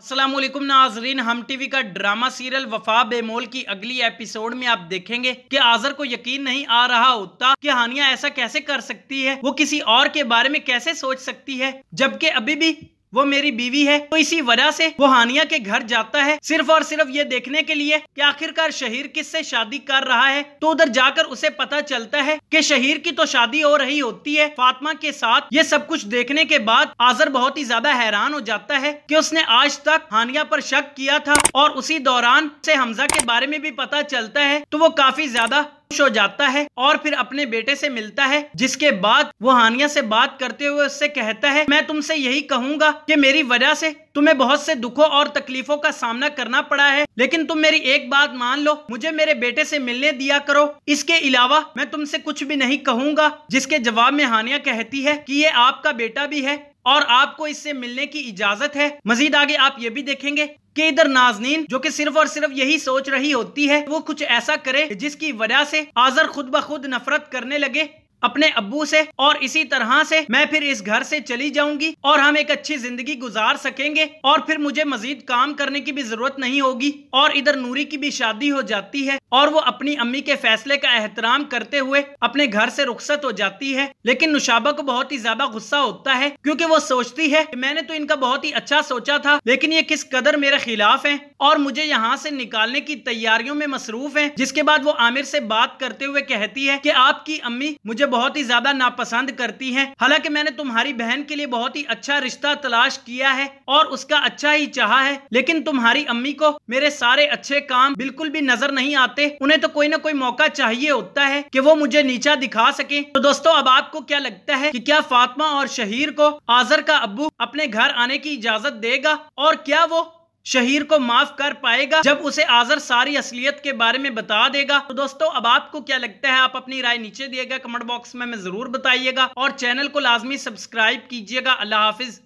असलम नाजरीन हम टीवी का ड्रामा सीरियल वफा बेमोल की अगली एपिसोड में आप देखेंगे कि आजर को यकीन नहीं आ रहा होता कि हानिया ऐसा कैसे कर सकती है वो किसी और के बारे में कैसे सोच सकती है जबकि अभी भी वो मेरी बीवी है तो इसी वजह से वो हानिया के घर जाता है सिर्फ और सिर्फ ये देखने के लिए कि आखिरकार शहीर किससे शादी कर रहा है तो उधर जाकर उसे पता चलता है कि शहीर की तो शादी हो रही होती है फातिमा के साथ ये सब कुछ देखने के बाद आजर बहुत ही ज्यादा हैरान हो जाता है कि उसने आज तक हानिया पर शक किया था और उसी दौरान से हमजा के बारे में भी पता चलता है तो वो काफी ज्यादा खुश हो जाता है और फिर अपने बेटे से मिलता है जिसके बाद वो हानिया से बात करते हुए उससे कहता है मैं तुमसे यही कहूंगा कि मेरी वजह से तुम्हें बहुत से दुखों और तकलीफों का सामना करना पड़ा है लेकिन तुम मेरी एक बात मान लो मुझे मेरे बेटे से मिलने दिया करो इसके अलावा मैं तुमसे कुछ भी नहीं कहूंगा जिसके जवाब में हानिया कहती है कि ये आपका बेटा भी है और आपको इससे मिलने की इजाजत है मजीद आगे आप ये भी देखेंगे कि इधर नाजनीन जो कि सिर्फ और सिर्फ यही सोच रही होती है वो कुछ ऐसा करे जिसकी वजह से आजर खुद ब खुद नफरत करने लगे अपने अबू से और इसी तरह से मैं फिर इस घर से चली जाऊंगी और हम एक अच्छी जिंदगी गुजार सकेंगे और फिर मुझे मजीद काम करने की भी जरूरत नहीं होगी और इधर नूरी की भी शादी हो जाती है और वो अपनी अम्मी के फैसले का एहतराम करते हुए अपने घर से रुखसत हो जाती है लेकिन नुशाबा को बहुत ही ज्यादा गुस्सा होता है क्योंकि वो सोचती है मैंने तो इनका बहुत ही अच्छा सोचा था लेकिन ये किस कदर मेरे खिलाफ है और मुझे यहाँ से निकालने की तैयारियों में मसरूफ है जिसके बाद वो आमिर से बात करते हुए कहती है की आपकी अम्मी मुझे बहुत ही ज्यादा नापसंद करती है हालांकि मैंने तुम्हारी बहन के लिए बहुत ही अच्छा रिश्ता तलाश किया है और उसका अच्छा ही चाह है लेकिन तुम्हारी अम्मी को मेरे सारे अच्छे काम बिल्कुल भी नजर नहीं आते पाते उन्हें तो कोई ना कोई मौका चाहिए होता है कि वो मुझे नीचा दिखा सके तो दोस्तों अब आपको क्या लगता है कि क्या फातिमा और शहीर को आजर का अबू अपने घर आने की इजाजत देगा और क्या वो शहीर को माफ कर पाएगा जब उसे आजर सारी असलियत के बारे में बता देगा तो दोस्तों अब आपको क्या लगता है आप अपनी राय नीचे दिएगा कमेंट बॉक्स में, में जरूर बताइएगा और चैनल को लाजमी सब्सक्राइब कीजिएगा अल्लाह हाफिज